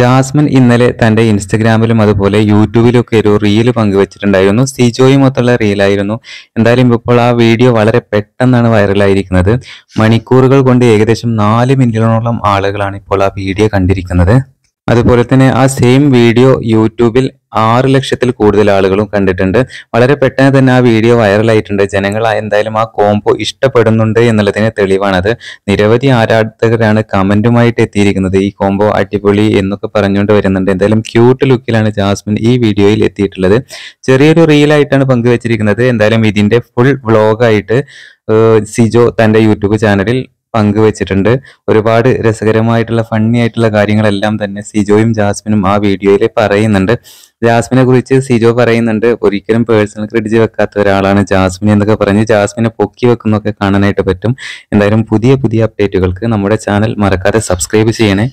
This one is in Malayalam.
ജാസ്മിൻ ഇന്നലെ തൻ്റെ ഇൻസ്റ്റഗ്രാമിലും അതുപോലെ ഒക്കെ ഒരു റീൽ പങ്കുവച്ചിട്ടുണ്ടായിരുന്നു മൊത്തമുള്ള റീലായിരുന്നു എന്തായാലും ഇപ്പോൾ ആ വീഡിയോ വളരെ പെട്ടെന്നാണ് വൈറലായിരിക്കുന്നത് മണിക്കൂറുകൾ കൊണ്ട് ഏകദേശം നാല് മില്യണോളം ആളുകളാണ് ഇപ്പോൾ ആ വീഡിയോ കണ്ടിരിക്കുന്നത് അതുപോലെ തന്നെ ആ സെയിം വീഡിയോ യൂട്യൂബിൽ ആറ് ലക്ഷത്തിൽ കൂടുതൽ ആളുകളും കണ്ടിട്ടുണ്ട് വളരെ പെട്ടെന്ന് തന്നെ ആ വീഡിയോ വൈറലായിട്ടുണ്ട് ജനങ്ങൾ എന്തായാലും ആ കോംബോ ഇഷ്ടപ്പെടുന്നുണ്ട് എന്നുള്ളതിന് തെളിവാണത് നിരവധി ആരാധകരാണ് കമന്റുമായിട്ട് എത്തിയിരിക്കുന്നത് ഈ കോംബോ അടിപൊളി എന്നൊക്കെ പറഞ്ഞുകൊണ്ട് വരുന്നുണ്ട് എന്തായാലും ക്യൂട്ട് ലുക്കിലാണ് ജാസ്മിൻ ഈ വീഡിയോയിൽ എത്തിയിട്ടുള്ളത് ചെറിയൊരു റീലായിട്ടാണ് പങ്കുവച്ചിരിക്കുന്നത് എന്തായാലും ഇതിന്റെ ഫുൾ വ്ലോഗായിട്ട് സിജോ തന്റെ യൂട്യൂബ് ചാനലിൽ പങ്കുവച്ചിട്ടുണ്ട് ഒരുപാട് രസകരമായിട്ടുള്ള ഫണ്ണി ആയിട്ടുള്ള കാര്യങ്ങളെല്ലാം തന്നെ സിജോയും ജാസ്മിനും ആ വീഡിയോയിൽ പറയുന്നുണ്ട് ജാസ്മിനെ കുറിച്ച് സിജോ പറയുന്നുണ്ട് ഒരിക്കലും പേഴ്സണൽ ക്രെഡിറ്റ് വെക്കാത്ത ഒരാളാണ് ജാസ്മിൻ എന്നൊക്കെ പറഞ്ഞ് ജാസ്മിനെ പൊക്കി വെക്കുന്നൊക്കെ കാണാനായിട്ട് പറ്റും എന്തായാലും പുതിയ പുതിയ അപ്ഡേറ്റുകൾക്ക് നമ്മുടെ ചാനൽ മറക്കാതെ സബ്സ്ക്രൈബ് ചെയ്യണേ